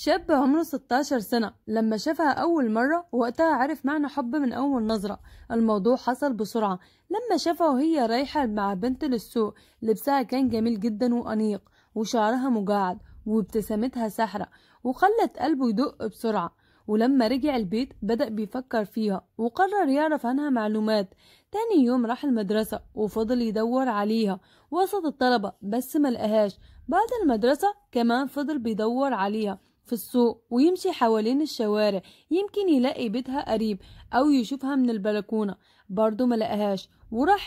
شاب عمره 16 سنة لما شافها أول مرة وقتها عرف معنى حب من أول نظرة الموضوع حصل بسرعة لما شافها وهي رايحة مع بنت للسوق لبسها كان جميل جدا وأنيق وشعرها مجعد وابتسامتها سحرة وخلت قلبه يدق بسرعة ولما رجع البيت بدأ بيفكر فيها وقرر يعرف عنها معلومات تاني يوم راح المدرسة وفضل يدور عليها وسط الطلبة بس ملقهاش بعد المدرسة كمان فضل بيدور عليها في السوق ويمشي حوالين الشوارع يمكن يلاقي بيتها قريب أو يشوفها من البلكونة برضو ملقهاش وراح